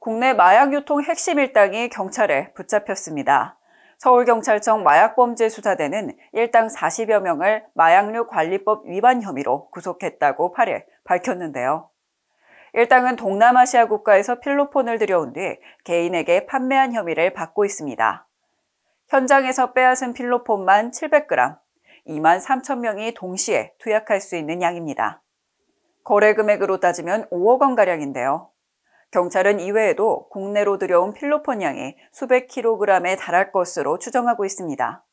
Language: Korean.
국내 마약유통 핵심 일당이 경찰에 붙잡혔습니다. 서울경찰청 마약범죄수사대는 일당 40여 명을 마약류 관리법 위반 혐의로 구속했다고 8일 밝혔는데요. 일당은 동남아시아 국가에서 필로폰을 들여온 뒤 개인에게 판매한 혐의를 받고 있습니다. 현장에서 빼앗은 필로폰만 700g, 2만 3천 명이 동시에 투약할 수 있는 양입니다. 거래 금액으로 따지면 5억 원가량인데요. 경찰은 이외에도 국내로 들여온 필로폰 양이 수백 킬로그램에 달할 것으로 추정하고 있습니다.